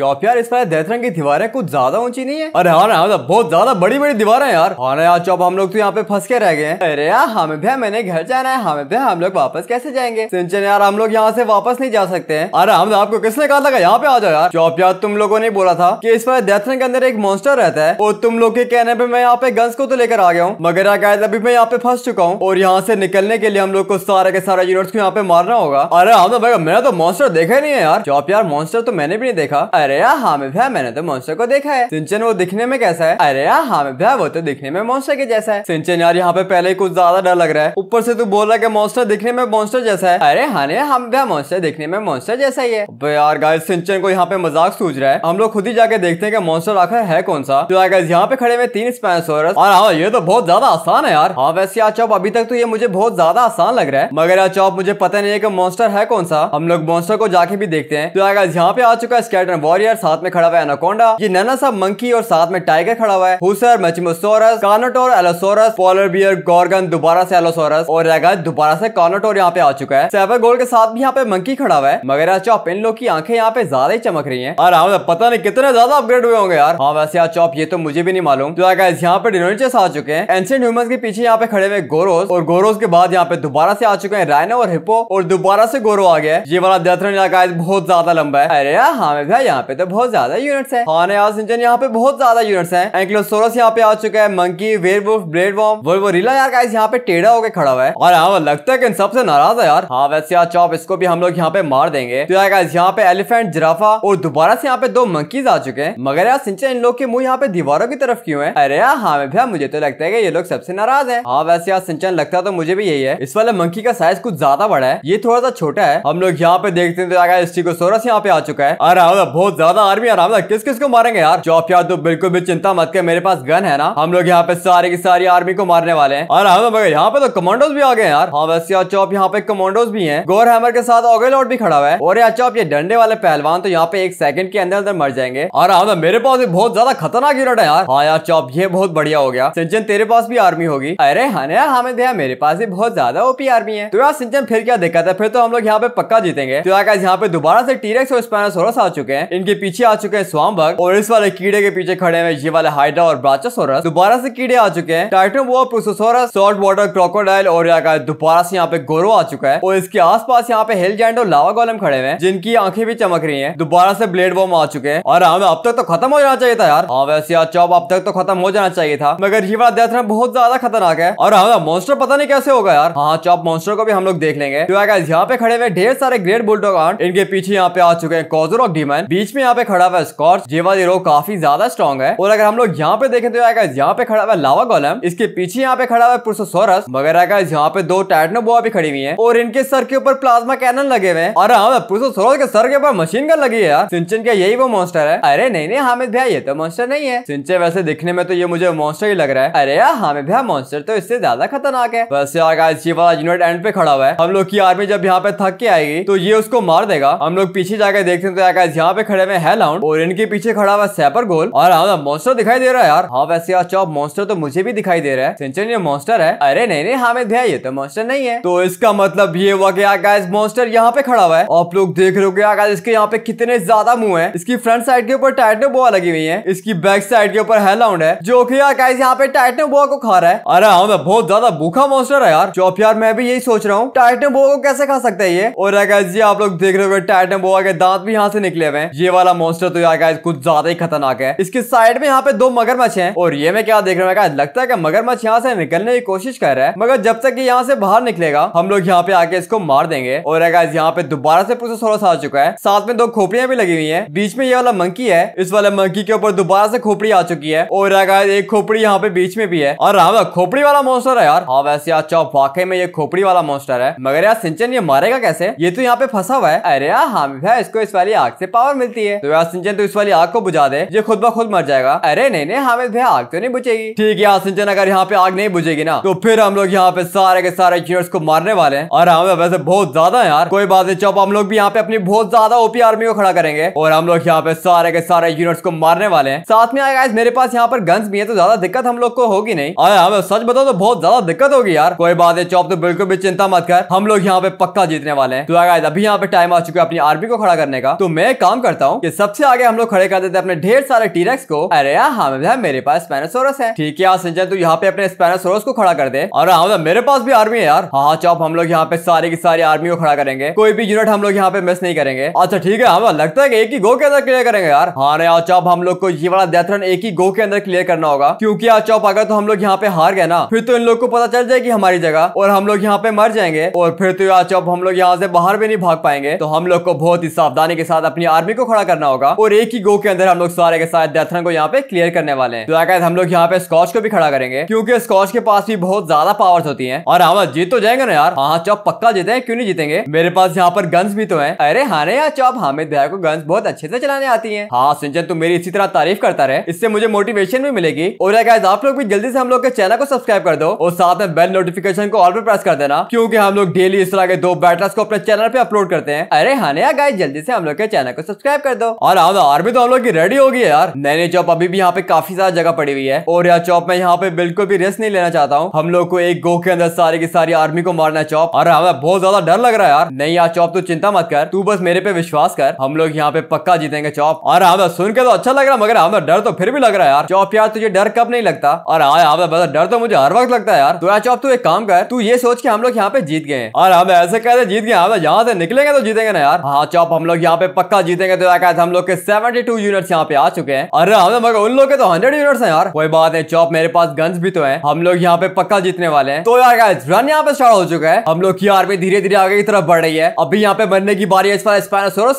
चौप यार इस बार देहतरंग की दीवारें कुछ ज्यादा ऊंची नहीं है अरे हाँ ना हाँ तो बहुत ज्यादा बड़ी बड़ी दीवारें हैं यार हाँ यार हाँ, चौप हम लोग तो यहाँ पे फंस के रह गए हैं अरे यार हाँ, हमें भैया मैंने घर जाना है हमें भैया हम लोग वापस कैसे जाएंगे सिंचन यार हम लोग यहाँ से वापस नहीं जा सकते हैं अरे हम तो आपको किसने कहा था यहाँ पे आ जाओ यार चौप यार तुम लोगो ने बोला था की इस बार देहतरंग के अंदर एक मॉन्स्टर रहता है और तुम लोग के कहने पे मैं यहाँ पे गंस को तो लेकर आ गया हूँ मगर अकायद अभी मैं यहाँ पे फंस चुका हूँ और यहाँ से निकलने के लिए हम लोग को सारे के सारे यूनिट को यहाँ पे मारना होगा अरे हम तो भाई मैंने तो मॉन्स्टर देखा ही नहीं है यार चौप यार मॉन्स्टर तो मैंने भी नहीं देखा अरे अरे यार हाँ में भैया मैंने तो मोन्सर को देखा है सिंचन वो दिखने में कैसा है अरे यार हाँ में भैया वो तो दिखने में मोन्सर के जैसा है सिंचन यार यहाँ पे पहले ही कुछ ज्यादा डर लग रहा है ऊपर से तू बोल रहा है मोन्सर दिखने में मोन्सर जैसा है अरे हाँ हम भैया मोन्सर दिखने में मोन्सर जैसा ही है यार गाइस सिंचन को यहाँ पे मजाक सूझ रहा है हम लोग खुद ही जाके देखते हैं कि मॉन्स्टर आखिर है कौन सा तो गाइस यहाँ पे खड़े में तीन स्पैनसोरस और हाँ ये तो बहुत ज्यादा आसान है यार हाँ वैसे यार चौप अभी तक तो ये मुझे बहुत ज्यादा आसान लग रहा है मगर यार चौप मुझे पता नहीं है की मॉन्स्टर है कौन सा हम लोग मॉन्स्टर को जाके भी देखते हैं तो गाइस यहाँ पे आ चुका है स्केटर वॉर वॉरियर साथ में खड़ा हुआ एनाकोंडा ये नैना सा मंकी और साथ में टाइगर खड़ा हुआ है हुसर मचमोसोरस carnotaurus allosaurus polar bear gorgon दोबारा से एलोसोरस और रहेगा दोबारा से कानोटोर यहाँ पे आ चुका है सेवर गोल के साथ भी यहाँ पे मंकी खड़ा हुआ है मगर यार चौप इन लोग की आंखें यहाँ पे ज्यादा ही चमक रही है और हाँ पता नहीं कितने ज्यादा अपग्रेड हुए होंगे यार हाँ वैसे यार चौप ये तो मुझे भी नहीं मालूम तो गाइस यहाँ पे डिनोचस आ चुके हैं एंशियंट ह्यूमंस के पीछे यहाँ पे खड़े हुए गोरोस और गोरोस के बाद यहाँ पे दोबारा से आ चुके हैं रायनो और हिपो और दोबारा से गोरो आ गया ये वाला डेथ रन बहुत ज्यादा लंबा है अरे यार हाँ भाई यहाँ यहाँ पे तो बहुत ज्यादा यूनिट्स है हाँ नया सिंचन यहाँ पे बहुत ज्यादा यूनिट्स है एंक्लोसोरस यहाँ पे आ चुका है मंकी वेर वेयरवुल्फ वो रिला यार गाइस यहाँ पे टेढ़ा होकर खड़ा हुआ है और यहाँ लगता है कि सबसे नाराज है यार हाँ वैसे यार चौप इसको भी हम लोग यहाँ पे मार देंगे तो यार गाइस यहाँ पे एलिफेंट जिराफा और दोबारा से यहाँ पे दो मंकीज आ चुके हैं मगर यार सिंचन इन लोग के मुंह यहाँ पे दीवारों की तरफ क्यों है अरे यार हाँ भैया मुझे तो लगता है कि ये लोग सबसे नाराज हैं हाँ वैसे यार सिंचन लगता है तो मुझे भी यही है इस वाले मंकी का साइज कुछ ज्यादा बड़ा है ये थोड़ा सा छोटा है हम लोग यहाँ पे देखते हैं तो यार इस यहाँ पे आ चुका है अरे बहुत बहुत ज्यादा आर्मी आराम था मतलब किस किस को मारेंगे यार चौप यार तो बिल्कुल भी चिंता मत कर मेरे पास गन है ना हम लोग यहाँ पे सारी की सारी आर्मी को मारने वाले हैं और हाँ, यहाँ पे तो कमांडोज भी आ गए यार हाँ वैसे यार चौप यहाँ पे कमांडोज भी है गोर हैमर के साथ ऑगेलॉट भी खड़ा हुआ है और यार चौप ये डंडे वाले पहलवान तो यहाँ पे एक सेकंड के अंदर अंदर मर जाएंगे और हम हाँ, मतलब मेरे पास भी बहुत ज्यादा खतरनाक यूनिट है यार हाँ यार चौप ये बहुत बढ़िया हो गया सिंचन तेरे पास भी आर्मी होगी अरे हाँ यार हमें दिया मेरे पास भी बहुत ज्यादा ओपी आर्मी है तो यार सिंचन फिर क्या दिक्कत है फिर तो हम लोग यहाँ पे पक्का जीतेंगे तो यार यहाँ पे दोबारा से टीरेक्स और स्पेनस आ चुके हैं इनके पीछे आ चुके हैं स्वामभग और इस वाले कीड़े के पीछे खड़े हैं ये वाले हाइड्रा और ब्राचोसोरस दोबारा से कीड़े आ चुके हैं वो प्रोसोसोरस सॉल्ट वाटर क्रोकोडाइल और दोबारा से यहाँ पे गोरो आ चुका है और इसके पास यहाँ पे हिल जैंड और लावा गोलम खड़े हुए हैं जिनकी आंखें भी चमक रही है दोबारा से ब्लेड बॉम आ चुके हैं और हमें अब तक तो खत्म हो जाना चाहिए था यार हाँ वैसे यार चौब अब तक तो खत्म हो जाना चाहिए था मगर ये वाला डेथ बहुत ज्यादा खतरनाक है और हमें हाँ, मॉन्स्टर पता नहीं कैसे होगा यार हाँ चौब मॉन्स्टर को भी हम लोग देख लेंगे तो यहाँ पे खड़े हुए ढेर सारे ग्रेट बुलडोग इनके पीछे यहाँ पे आ चुके हैं कॉजर ऑफ डीमन बीच इसमें यहाँ पे खड़ा हुआ स्कॉर्च जेवा जीरो काफी ज्यादा स्ट्रॉन्ग है और अगर हम लोग यहाँ पे देखें तो आएगा यहाँ पे खड़ा हुआ लावा गोलम इसके पीछे यहाँ पे खड़ा हुआ सोरस मगर आएगा यहाँ पे दो बुआ भी खड़ी हुई है और इनके सर के ऊपर प्लाज्मा कैनन लगे हुए और हाँ सोरस के सर के ऊपर मशीन गन लगी है सिंचन का यही वो मॉन्स्टर है अरे नहीं नहीं हामिद भैया ये तो मॉन्स्टर नहीं है सिंचन वैसे दिखने में तो ये मुझे मॉन्स्टर ही लग रहा है अरे यार हामिद भैया मॉन्स्टर तो इससे ज्यादा खतरनाक है वैसे यार वाला यूनिट एंड पे खड़ा हुआ है हम लोग की आर्मी जब यहाँ पे थक के आएगी तो ये उसको मार देगा हम लोग पीछे जाकर देखते हैं तो यहाँ पे खड़े खड़े हुए हेल हाउंड और इनके पीछे खड़ा हुआ सैपर गोल और हाँ मोस्टर दिखाई दे रहा है यार हाँ वैसे यार चौप मोस्टर तो मुझे भी दिखाई दे रहा है मोस्टर है अरे नहीं नहीं हामिद भैया ये तो मोस्टर नहीं है तो इसका मतलब ये हुआ कि आकाश मोस्टर यहाँ पे खड़ा हुआ है आप लोग देख रहे हो आकाश इसके यहाँ पे कितने ज्यादा मुंह है इसकी फ्रंट साइड के ऊपर टाइटनो बोआ लगी हुई है इसकी बैक साइड के ऊपर हेलाउंड है जो की आकाश यहाँ पे टाइटनो बोआ को खा रहा है अरे हाँ बहुत ज्यादा भूखा मोस्टर है यार चौप यार मैं भी यही सोच रहा हूँ टाइटनो बोआ को कैसे खा सकता है ये और आकाश जी आप लोग देख रहे हो टाइटनो बोआ के दांत भी यहाँ से निकले हुए ये वाला मॉन्स्टर तो यार गाइस कुछ ज्यादा ही खतरनाक है इसके साइड में यहाँ पे दो मगरमच्छ हैं और ये मैं क्या देख रहा हूँ लगता है कि मगरमच्छ यहाँ से निकलने की कोशिश कर रहा है मगर जब तक ये यहाँ से बाहर निकलेगा हम लोग यहाँ पे आके इसको मार देंगे और गाइस यहाँ पे दोबारा से प्रोसेसोरस आ चुका है साथ में दो खोपड़िया भी लगी हुई है बीच में ये वाला मंकी है इस वाले मंकी के ऊपर दोबारा से खोपड़ी आ चुकी है और एक खोपड़ी यहाँ पे बीच में भी है और हाँ खोपड़ी वाला मॉन्स्टर है यार हाँ वैसे अच्छा वाकई में ये खोपड़ी वाला मॉन्स्टर है मगर यार सिंचन ये मारेगा कैसे ये तो यहाँ पे फंसा हुआ है अरे यार हम हाँ, इसको इस वाली आग से पावर मिलती देती है तो यार तो इस वाली आग को बुझा दे ये खुद ब खुद मर जाएगा अरे नहीं नहीं हामिद भैया आग तो नहीं बुझेगी ठीक है यार अगर यहाँ पे आग नहीं बुझेगी ना तो फिर हम लोग यहाँ पे सारे के सारे यूनिट्स को मारने वाले हैं और हमें हाँ, वैसे बहुत ज्यादा यार कोई बात नहीं चौप हम लोग भी यहाँ पे अपनी बहुत ज्यादा ओपी आर्मी को खड़ा करेंगे और हम लोग यहाँ पे सारे के सारे यूनिट्स को मारने वाले हैं साथ में आएगा मेरे पास यहाँ पर गन्स भी है तो ज्यादा दिक्कत हम लोग को होगी नहीं अरे हमें हाँ, सच बताओ तो बहुत ज्यादा दिक्कत होगी यार कोई बात है चौप तो बिल्कुल भी चिंता मत कर हम लोग यहाँ पे पक्का जीतने वाले हैं तो अभी यहाँ पे टाइम आ चुका है अपनी आर्मी को खड़ा करने का तो मैं काम करता हूँ हूँ कि सबसे आगे हम लोग खड़े कर देते अपने ढेर सारे टीरेक्स को अरे हाँ भैया मेरे पास स्पेनासोरस है ठीक है सिंचन तू यहाँ पे अपने स्पेनासोरस को खड़ा कर दे और हाँ मेरे पास भी आर्मी है यार हाँ, हाँ चौप हम लोग यहाँ पे सारे की सारी आर्मी को खड़ा करेंगे कोई भी यूनिट हम लोग यहाँ पे मिस नहीं करेंगे अच्छा ठीक है हम हाँ, हाँ, लगता है एक ही गो के अंदर क्लियर करेंगे यार हाँ यार चौप हम लोग को ये वाला डेथ रन एक ही गो के अंदर क्लियर करना होगा क्योंकि आज चौप अगर तो हम लोग यहाँ पे हार गए ना फिर तो इन लोग को पता चल जाएगी हमारी जगह और हम लोग यहाँ पे मर जाएंगे और फिर तो यार चौप हम लोग यहाँ से बाहर भी नहीं भाग पाएंगे तो हम लोग को बहुत ही सावधानी के साथ अपनी आर्मी को खड़ा करना होगा और एक ही गो के अंदर हम लोग सारे के साथ डेथरन को यहाँ पे क्लियर करने वाले हैं तो हम लोग यहाँ पे स्कॉच को भी खड़ा करेंगे क्योंकि स्कॉच के पास भी बहुत ज्यादा पावर्स होती है और हम जीत तो जाएंगे ना यार हाँ चौप पक्का जीते हैं क्यों नहीं जीतेंगे मेरे पास यहाँ पर गन्स भी तो है अरे हाँ यार चौप हमें दया को गन्स बहुत अच्छे से चलाने आती है हाँ सिंचन तुम मेरी इसी तरह तारीफ करता रहे इससे मुझे मोटिवेशन भी मिलेगी और आप लोग भी जल्दी से हम लोग के चैनल को सब्सक्राइब कर दो और साथ में बेल नोटिफिकेशन को ऑल पर प्रेस कर देना क्योंकि हम लोग डेली इस तरह के दो बैटर्स को अपने चैनल पे अपलोड करते हैं अरे हाँ यार गाइस जल्दी से हम लोग के चैनल को सब्सक्राइब चेक कर दो और आर्मी तो हम लोग की रेडी होगी यार नैनी चौप अभी भी यहाँ पे काफी सारी जगह पड़ी हुई है और यार चौप मैं यहाँ पे बिल्कुल भी रेस्ट नहीं लेना चाहता हूँ हम लोग को एक गो के अंदर सारी की सारी आर्मी को मारना चौप और हमें हाँ, बहुत ज्यादा डर लग रहा है यार नहीं यार चौप तू चिंता मत कर तू बस मेरे पे विश्वास कर हम लोग यहाँ पे पक्का जीतेंगे चौप और हमें हाँ, सुन के तो अच्छा लग रहा मगर हमें हाँ, डर तो फिर भी लग रहा है यार चौप यार तुझे डर कब नहीं लगता और डर तो मुझे हर वक्त लगता है यार तू तो यार चौप तू एक काम कर तू ये सोच के हम लोग यहाँ पे जीत गए और हम ऐसे कहते जीत गए यहाँ से निकलेंगे तो जीतेंगे ना यार हाँ चौप हम लोग यहाँ पे पक्का जीतेंगे तो लगाया हम लोग के 72 यूनिट्स यहाँ पे आ चुके हैं अरे हम हाँ, लोग उन लोग के तो 100 यूनिट्स हैं यार कोई बात है चौप मेरे पास गन्स भी तो हैं हम लोग यहाँ पे पक्का जीतने वाले हैं तो यार रन यहाँ पे स्टार्ट हो चुका है हम लोग की आर्मी धीरे धीरे आगे की तरफ बढ़ रही है अभी यहाँ पे बनने की बारी है इस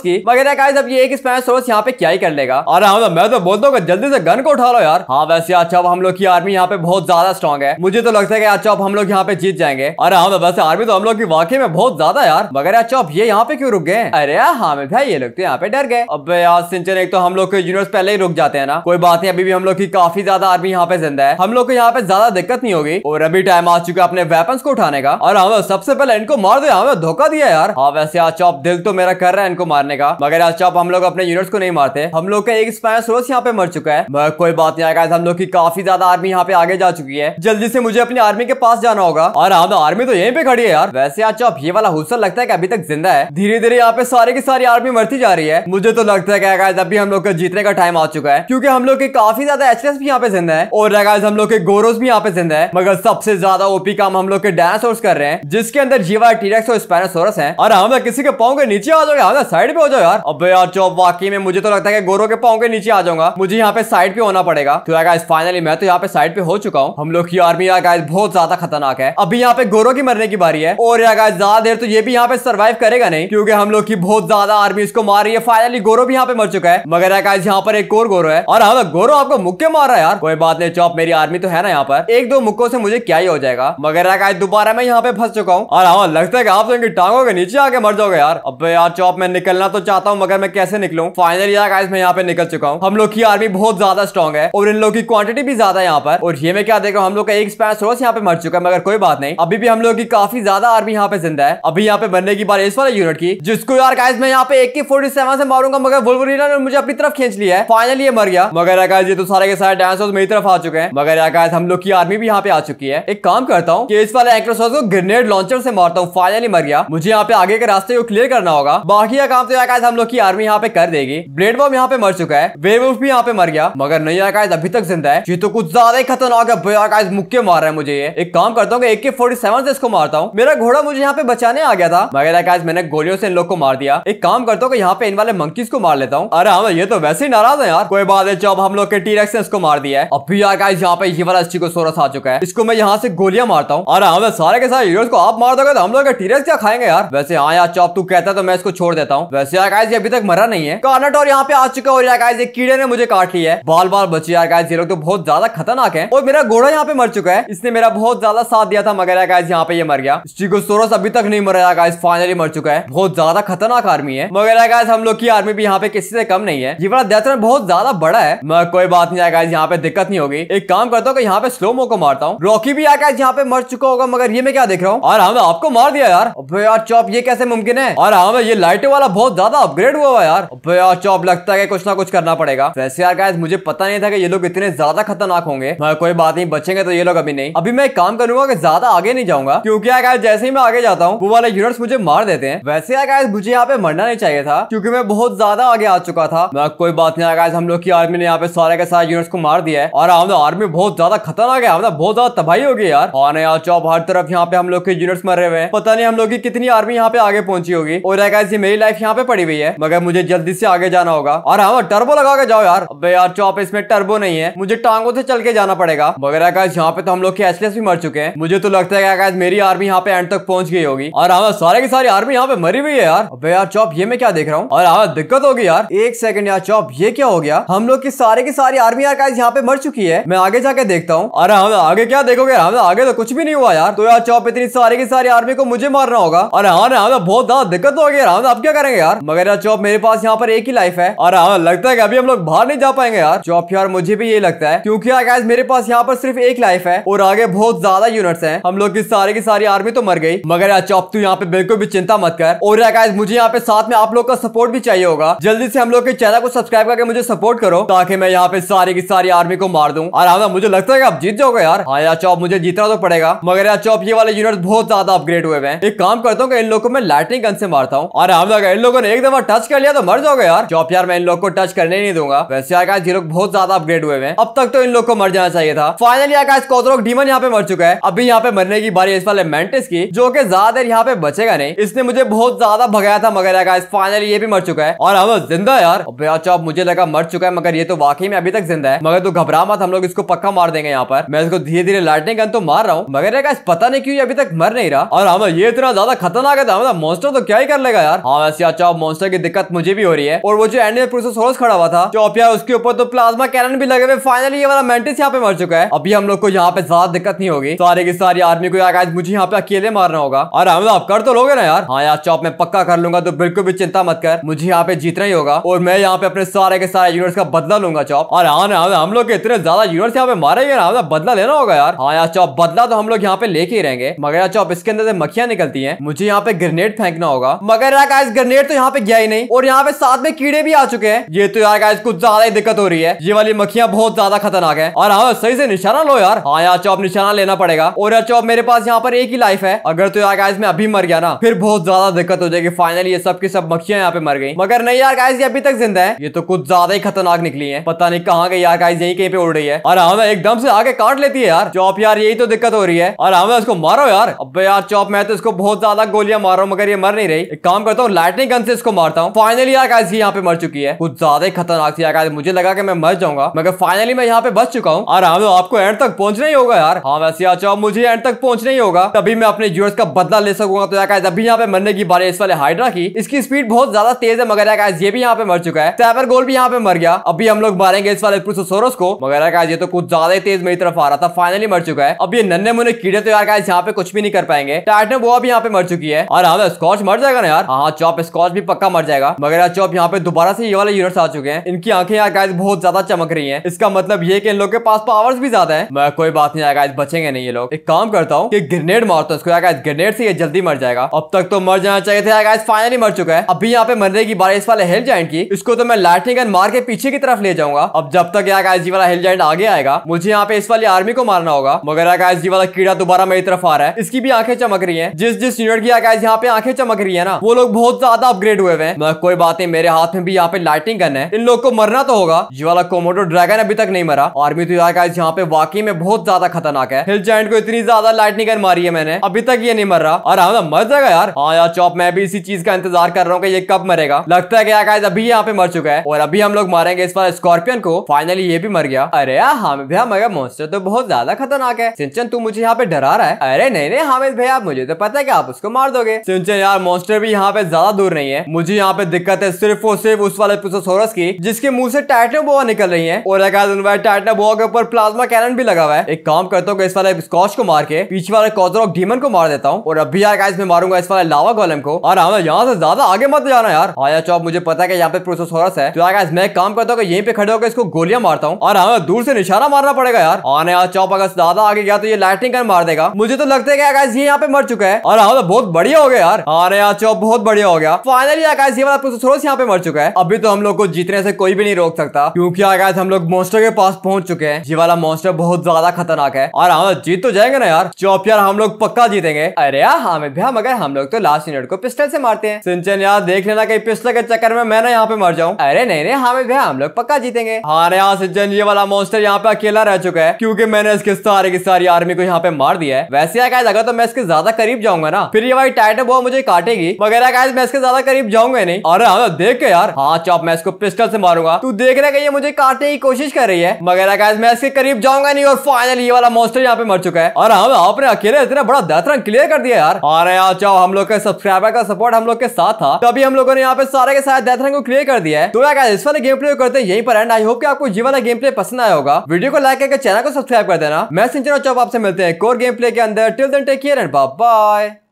की मगर अब ये एक स्पैनोसोरस यहाँ पे क्या ही कर लेगा अरे हम हाँ, मैं तो बोलता हूँ जल्दी से गन को उठा लो यार हाँ वैसे अच्छा हम लोग की आर्मी यहाँ पे बहुत ज्यादा स्ट्रॉग है मुझे तो लगता है अच्छा हम लोग यहाँ पे जीत जाएंगे अरे हम हाँ, वैसे आर्मी तो हम लोग की वाकई में बहुत ज्यादा यार मगर अच्छा ये यहाँ पे क्यों रुक गए अरे हाँ भाई ये लोग तो यहाँ पे डर गए अब यार सिंचन एक तो हम लोग के यूनिवर्स पहले ही रुक जाते हैं ना कोई बात नहीं अभी भी हम लोग की काफी ज्यादा आर्मी यहाँ पे जिंदा है हम लोग को यहाँ पे ज्यादा दिक्कत नहीं होगी और अभी टाइम आ चुका है अपने वेपन को उठाने का और हम हाँ, सबसे पहले इनको मार दो हमें धोखा दिया यार हाँ वैसे आज चौप दिल तो मेरा कर रहा है इनको मारने का मगर आज चौप हम लोग अपने यूनिवर्स को नहीं मारते हम लोग का एक स्पैश रोज यहाँ पे मर चुका है मगर कोई बात नहीं आएगा हम लोग की काफी ज्यादा आर्मी यहाँ पे आगे जा चुकी है जल्दी से मुझे अपनी आर्मी के पास जाना होगा और हम हाँ, आर्मी तो, तो यही पे खड़ी है यार वैसे आज चौप ये वाला हुसन लगता है की अभी तक जिंदा है धीरे धीरे यहाँ पे सारी की सारी आर्मी मरती जा रही है मुझे मुझे तो लगता है गाइस अभी हम लोग का जीतने का टाइम आ चुका है क्योंकि हम लोग के काफी ज्यादा एच भी यहाँ पे जिंदा है और गाइस हम लोग के गोरोस भी यहाँ पे जिंदा है मगर सबसे ज्यादा ओपी काम हम लोग के डायनासोर्स कर रहे हैं जिसके अंदर जीवा टीरेक्स और स्पेनासोरस है और हम हाँ, किसी के पाओ के नीचे आ जाओगे हम साइड पे हो जाओ यार अब यार जो वाकई में मुझे तो लगता है गोरो के पाओ के नीचे आ जाऊंगा मुझे यहाँ पे साइड पे होना पड़ेगा तो गाइस फाइनली मैं तो यहाँ पे साइड पे हो चुका हूँ हम लोग की आर्मी यार बहुत ज्यादा खतरनाक है अभी यहाँ पे गोरो की मरने की बारी है और यार ज्यादा देर तो ये भी यहाँ पे सर्वाइव करेगा नहीं क्योंकि हम लोग की बहुत ज्यादा आर्मी इसको मार रही है फाइनली गोरो भी यहाँ पे मर चुका है मगर गाइस यहाँ पर एक और गोरो है और हाँ गोरो आपको मुक्के मार रहा है यार कोई बात नहीं चौप मेरी आर्मी तो है ना यहाँ पर एक दो मुक्कों से मुझे क्या ही हो जाएगा मगर गाइस दोबारा मैं यहाँ पे फंस चुका हूँ और हाँ लगता है आप तो टांगों के नीचे आके मर जाओगे यार अब यार चौप मैं निकलना तो चाहता हूँ मगर मैं कैसे निकलू फाइनली यार गाइस मैं यहाँ पे निकल चुका हूँ हम लोग की आर्मी बहुत ज्यादा स्ट्रॉन्ग है और इन लोग की क्वांटिटी भी ज्यादा है यहाँ पर और ये मैं क्या देख रहा हूँ हम लोग का एक स्पैस रोज यहाँ पे मर चुका है मगर कोई बात नहीं अभी भी हम लोग की काफी ज्यादा आर्मी यहाँ पे जिंदा है अभी यहाँ पे बनने की बार इस वाले यूनिट की जिसको यार गाइस मैं यहाँ पे एक फोर्टी सेवन से मारूंगा करूंगा मगर वोल्वरीना ने मुझे अपनी तरफ खींच लिया है फाइनली ये मर गया मगर आकाश ये तो सारे के सारे डायनासोर मेरी तरफ आ चुके हैं मगर आकाश हम लोग की आर्मी भी यहाँ पे आ चुकी है एक काम करता हूँ इस वाले एंक्रोसोर को ग्रेनेड लॉन्चर से मारता हूँ फाइनली मर गया मुझे यहाँ पे आगे के रास्ते को क्लियर करना होगा बाकी का काम तो आकाश हम लोग की आर्मी यहाँ पे कर देगी ब्लेड बॉम यहाँ पे मर चुका है वेवुल्फ भी यहाँ पे मर गया मगर नहीं आकाश अभी तक जिंदा है ये तो कुछ ज्यादा ही खतरनाक है आकाश मुक्के मार रहा है मुझे ये एक काम करता हूँ ए फोर्टी सेवन से इसको मारता हूँ मेरा घोड़ा मुझे यहाँ पे बचाने आ गया था मगर आकाश मैंने गोलियों से इन लोग को मार दिया एक काम करता हूँ यहाँ पे इन वाले मंकी को मार लेता हूँ अरे हमें हाँ, ये तो वैसे ही नाराज है यार कोई बात है जब हम लोग के टीरेक्स ने इसको मार दिया है अभी यार गाइस यहाँ पे ये वाला अच्छी को सोरस आ चुका है इसको मैं यहाँ से गोलियां मारता हूँ अरे हमें हाँ, सारे के सारे हीरोज को आप मार दोगे तो हम लोग टीरेक्स क्या खाएंगे यार वैसे हाँ यार चौप तू कहता तो मैं इसको छोड़ देता हूँ वैसे यार गाइस अभी तक मरा नहीं है कानट और यहाँ पे आ चुका और यार गाइस कीड़े ने मुझे काट लिया है बाल बाल बची यार गाइस ये लोग तो बहुत ज्यादा खतरनाक है और मेरा घोड़ा यहाँ पे मर चुका है इसने मेरा बहुत ज्यादा साथ दिया था मगर गाइस यहाँ पे ये मर गया सोरस अभी तक नहीं मर रहा फाइनली मर चुका है बहुत ज्यादा खतरनाक आर्मी है मगर गाइस हम लोग की आर्मी भी यहाँ पे किसी से कम नहीं है ये वाला डेथ रन बहुत ज्यादा बड़ा है मैं कोई बात नहीं आएगा यहाँ पे दिक्कत नहीं होगी एक काम करता हूँ यहाँ पे स्लो मो को मारता हूँ रॉकी भी आकाश यहाँ पे मर चुका होगा मगर ये मैं क्या देख रहा हूँ और हमें आपको मार दिया यार यार चौप ये कैसे मुमकिन है और हमें हाँ ये लाइटों वाला बहुत ज्यादा अपग्रेड हुआ हुआ यार यार चौप लगता है कुछ ना कुछ करना पड़ेगा वैसे यार गाय मुझे पता नहीं था कि ये लोग इतने ज्यादा खतरनाक होंगे मैं कोई बात नहीं बचेंगे तो ये लोग अभी नहीं अभी मैं एक काम करूंगा कि ज्यादा आगे नहीं जाऊंगा क्योंकि यार जैसे ही मैं आगे जाता हूँ वो वाले यूनिट्स मुझे मार देते हैं वैसे यार मुझे यहाँ पे मरना नहीं चाहिए था क्योंकि मैं बहुत बहुत ज्यादा आगे आ चुका था कोई बात नहीं आगे हम लोग की आर्मी ने यहाँ पे सारे के सारे यूनिट्स को मार दिया है और हमने आर्मी तो बहुत ज्यादा खतरनाक है मतलब बहुत ज्यादा तबाही होगी यार और हाँ, यार चौप हर तरफ यहाँ पे हम लोग के यूनिट्स मर रहे हुए हैं पता नहीं हम लोग की कितनी आर्मी यहाँ पे आगे पहुंची होगी और ये मेरी लाइफ यहाँ पे पड़ी हुई है मगर मुझे जल्दी से आगे जाना होगा और हम हाँ, टर्बो लगा के जाओ यार अब यार चौप इसमें टर्बो नहीं है मुझे टांगों से चल के जाना पड़ेगा मगर आकाश यहाँ पे तो हम लोग के एचलेस भी मर चुके हैं मुझे तो लगता है आकाश मेरी आर्मी यहाँ पे एंड तक पहुंच गई होगी और हमारे सारे की सारी आर्मी यहाँ पे मरी हुई है यार अब यार चौप ये मैं क्या देख रहा हूँ और हम हाँ, दिक्कत होगी यार एक सेकंड यार चौप ये क्या हो गया हम लोग की सारे की सारी आर्मी यार गाइस यहाँ पे मर चुकी है मैं आगे जाके देखता हूँ अरे हम आगे क्या देखोगे हम आगे तो कुछ भी नहीं हुआ यार तो यार चौप इतनी सारी की सारी आर्मी को मुझे मारना होगा अरे हाँ हमें हाँ, बहुत ज्यादा दिक्कत तो होगी यार हम क्या करेंगे यार मगर यार चौप मेरे पास यहाँ पर एक ही लाइफ है अरे हाँ लगता है की अभी हम लोग बाहर नहीं जा पाएंगे यार चौप यार मुझे भी ये लगता है क्योंकि यार गाइस मेरे पास यहाँ पर सिर्फ एक लाइफ है और आगे बहुत ज्यादा यूनिट्स है हम लोग की सारी की सारी आर्मी तो मर गई मगर यार चौप तू यहाँ पे बिल्कुल भी चिंता मत कर और यार गाइस मुझे यहाँ पे साथ में आप लोग का सपोर्ट भी चाहिए होगा जल्दी से हम लोग के चैनल को सब्सक्राइब करके मुझे सपोर्ट करो ताकि मैं यहाँ पे सारी की सारी आर्मी को मार दू और हाँ मुझे लगता है आप जीत जाओगे यार हाँ यार चौप मुझे जीतना तो पड़ेगा मगर यार चौप ये वाले यूनिट बहुत ज्यादा अपग्रेड हुए हैं एक काम करता हूँ इन लोग को मैं लाइटनिंग गन से मारता हूँ और हम हाँ लोग इन लोगों ने एक दफा टच कर लिया तो मर जाओगे यार चौप यार मैं इन लोग को टच करने नहीं दूंगा वैसे आकाश ये लोग बहुत ज्यादा अपग्रेड हुए हैं अब तक तो इन लोग को मर जाना चाहिए था फाइनली आकाश डीमन यहाँ पे मर चुका है अभी यहाँ पे मरने की बारी इस वाले मेंटिस की जो की ज्यादा यहाँ पे बचेगा नहीं इसने मुझे बहुत ज्यादा भगाया था मगर आकाश फाइनली ये भी मर चुका है और अब जिंदा यार भैया अच्छा, चौप मुझे लगा मर चुका है मगर ये तो वाकई में अभी तक जिंदा है मगर तो घबरा मत हम लोग इसको पक्का मार देंगे यहाँ पर मैं इसको धीरे धीरे लाइटनिंग गन तो मार रहा हूँ मगर यार पता नहीं क्यों अभी तक मर नहीं रहा और हम ये इतना ज्यादा खतरनाक है मोस्टर मतलब तो क्या ही कर लेगा यार हाँ वैसे अच्छा मोस्टर की दिक्कत मुझे भी हो रही है और वो जो एंड में प्रोसेस खड़ा हुआ था चौप यार उसके ऊपर तो प्लाज्मा कैरन भी लगे हुए फाइनली ये वाला मेंटिस यहाँ पे मर चुका है अभी हम लोग को यहाँ पे ज्यादा दिक्कत नहीं होगी सारे की सारी आर्मी को यार मुझे यहाँ पे अकेले मारना होगा और हम आप तो कर तो लोगे ना यार हाँ यार चौप अच्छा, मैं पक्का कर लूंगा तो बिल्कुल भी चिंता मत कर मुझे यहाँ पे पे जीतना ही होगा और मैं यहाँ पे अपने सारे के सारे यूनिट्स का बदला लूंगा चौप और हाँ, हाँ, हाँ हम लोग इतने ज्यादा यूनिट्स यहाँ पे मारे गए ना हाँ, बदला लेना होगा यार हाँ यार चौप बदला तो हम लोग यहाँ पे लेके ही रहेंगे मगर यार चौप इसके अंदर से मक्खियां निकलती है मुझे यहाँ पे ग्रेनेड फेंकना होगा मगर यार गाइस ग्रेनेड तो यहाँ पे गया ही नहीं और यहाँ पे साथ में कीड़े भी आ चुके हैं ये तो यार गाइस कुछ ज्यादा ही दिक्कत हो रही है ये वाली मक्खियां बहुत ज्यादा खतरनाक है और हाँ सही से निशाना लो यार हाँ यार चौप निशाना लेना पड़ेगा और यार चौप मेरे पास यहाँ पर एक ही लाइफ है अगर तो यार गाइस मैं अभी मर गया ना फिर बहुत ज्यादा दिक्कत हो जाएगी फाइनली ये सब की सब मक्खियां यहाँ पे मर गई मगर यार नहीं यार गाइस ये अभी तक जिंदा है ये तो कुछ ज्यादा ही खतरनाक निकली है पता नहीं कहाँ गई यार गाइस यही कहीं पे उड़ रही है और हमें हाँ, एकदम से आगे काट लेती है यार चौप यार यही तो दिक्कत हो रही है और हमें हाँ, उसको मारो यार अब यार चौप मैं तो इसको बहुत ज्यादा गोलियां मार रहा हूँ मगर ये मर नहीं रही एक काम करता हूँ लाइटनिंग गन से इसको मारता हूँ फाइनली यार गाइस यहाँ पे मर चुकी है कुछ ज्यादा ही खतरनाक थी यार मुझे लगा कि मैं मर जाऊंगा मगर फाइनली मैं यहाँ पे बच चुका हूँ और हमें हाँ, तो आपको एंड तक पहुंचना ही होगा यार हाँ वैसे यार चौप मुझे एंड तक पहुंचना ही होगा तभी मैं अपने यूर्स का बदला ले सकूंगा तो यार अभी यहाँ पे मरने की बारे इस वाले हाइड्रा की इसकी स्पीड बहुत ज्यादा तेज है मगर गाइस ये भी यहाँ पे मर चुका है सैपर गोल भी यहाँ पे मर गया अभी हम लोग मारेंगे इस वाले सोरस को मगर ये तो कुछ ज्यादा ही तेज मेरी तरफ आ रहा था फाइनली मर चुका है अब ये नन्ने मुन्ने कीड़े तो यार यहाँ पे कुछ भी नहीं कर पाएंगे टाइटन वो अब यहाँ पे मर चुकी है और हमें हाँ, स्कॉच तो मर जाएगा ना यार हाँ चौप स्कॉच भी पक्का मर जाएगा मगर यार चौप यहाँ पे दोबारा से ये वाले यूनिट्स आ चुके हैं इनकी आंखें यार गाइस बहुत ज्यादा चमक रही है इसका मतलब ये कि इन लोग के पास पावर्स भी ज्यादा है मैं कोई बात नहीं आएगा बचेंगे नहीं ये लोग एक काम करता हूँ कि ग्रेनेड मारता हूँ ग्रेनेड से ये जल्दी मर जाएगा अब तक तो मर जाना चाहिए थे फाइनली मर चुका है अभी यहाँ पे मरने की बारी प्राइस वाले हेल जॉइंट की इसको तो मैं लाइटनिंग गन मार के पीछे की तरफ ले जाऊंगा अब जब तक यहाँ का जी वाला हेल जॉइंट आगे आएगा मुझे यहाँ पे इस वाली आर्मी को मारना होगा मगर आकाश जी वाला कीड़ा दोबारा मेरी तरफ आ रहा है इसकी भी आंखें चमक रही है जिस जिस यूनिट की आकाश यहाँ पे आंखें चमक रही है ना वो लोग बहुत ज्यादा अपग्रेड हुए हैं मगर कोई बात नहीं मेरे हाथ में भी यहाँ पे लाइटिंग गन है इन लोग को मरना तो होगा जी वाला कोमोटो ड्रैगन अभी तक नहीं मरा आर्मी तो आकाश यहाँ पे वाकई में बहुत ज्यादा खतरनाक है हिल जॉइंट को इतनी ज्यादा लाइटनिंग गन मारी है मैंने अभी तक ये नहीं मर रहा और हाँ, मर जाएगा यार हाँ यार चौप मैं भी इसी चीज का इंतजार कर रहा हूँ कि ये कब मरेगा लगता है क्या गाइस अभी यहाँ पे मर चुका है और अभी हम लोग मारेंगे इस बार स्कॉर्पियन को फाइनली ये भी मर गया अरे यार हामिद भैया मगर मोस्टर तो बहुत ज्यादा खतरनाक है सिंचन तू मुझे यहाँ पे डरा रहा है अरे नहीं नहीं हामिद भैया मुझे तो पता है की आप उसको मार दोगे सिंचन यार मोस्टर भी यहाँ पे ज्यादा दूर नहीं है मुझे यहाँ पे दिक्कत है सिर्फ और सिर्फ उस वाले सोरस की जिसके मुंह से टाइटनो बोआ निकल रही है और टाइटनो बोआ के ऊपर प्लाज्मा कैनन भी लगा हुआ है एक काम करता हूँ इस वाले स्कॉच को मार के पीछे वाले कॉजरॉक डीमन को मार देता हूँ और अभी यार मारूंगा इस वाले लावा गोलम को और हमें यहाँ से ज्यादा आगे मत जाना यार आया लैपटॉप तो मुझे पता है यहाँ पे प्रोसेसोरस है तो यार मैं काम करता हूँ यहीं पे खड़े होकर इसको गोलियां मारता हूँ और हमें हाँ, दूर से निशाना मारना पड़ेगा यार आने हाँ यार चौप अगर ज्यादा आगे गया तो ये लाइटिंग कर मार देगा मुझे तो लगता है कि ये यहाँ पे मर चुका है और हम हाँ, मतलब बहुत बढ़िया हो गया यार आने यार चौप बहुत बढ़िया हो गया फाइनली आकाश ये वाला प्रोसेसोरस यहाँ पे मर चुका है अभी तो हम लोग को जीतने से कोई भी नहीं रोक सकता क्यूँकी आकाश हम लोग मोस्टर के पास पहुंच चुके हैं ये वाला मोस्टर बहुत ज्यादा खतरनाक है और हम मतलब जीत तो जाएंगे ना यार चौप यार हम लोग पक्का जीतेंगे अरे यार हमें भैया मगर हम लोग तो लास्ट मिनट को पिस्टल से मारते हैं सिंचन यार देख लेना कहीं पिस्टल के चक्कर में मैं ना यहाँ पे मर जाऊँ अरे नहीं नहीं हामिद भैया हम लोग पक्का जीतेंगे हाँ यहाँ से जन ये वाला मॉन्स्टर यहाँ पे अकेला रह चुका है क्यूँकी मैंने इसके सारे की सारी आर्मी को यहाँ पे मार दिया है वैसे अकायद अगर तो मैं इसके ज्यादा करीब जाऊंगा ना फिर ये भाई टाइटन वो मुझे काटेगी वगैरह अकायद मैं इसके ज्यादा करीब जाऊंगा नहीं अरे हाँ देख के यार हाँ चौप मैं इसको पिस्टल से मारूंगा तू देख रहे ये मुझे काटने की कोशिश कर रही है मगर अकायद मैं इसके करीब जाऊंगा नहीं और फाइनल ये वाला मॉन्स्टर यहाँ पे मर चुका है और हम हाँ, आपने अकेले इतना बड़ा दहतरंग क्लियर कर दिया यार अरे यार हाँ, चाहो हम लोग के सब्सक्राइबर का सपोर्ट हम लोग के साथ था तभी हम लोगों ने यहाँ पे सारे दोबारा के साथ डेथ रंग को क्लियर कर दिया है तो इस वाले गेम प्ले करते हैं यहीं पर एंड आई होप कि आपको ये वाला गेम प्ले पसंद आया होगा वीडियो को लाइक करके चैनल को सब्सक्राइब कर देना मैं सिंचन चौब आपसे मिलते हैं कोर गेम प्ले के अंदर till then take care and bye bye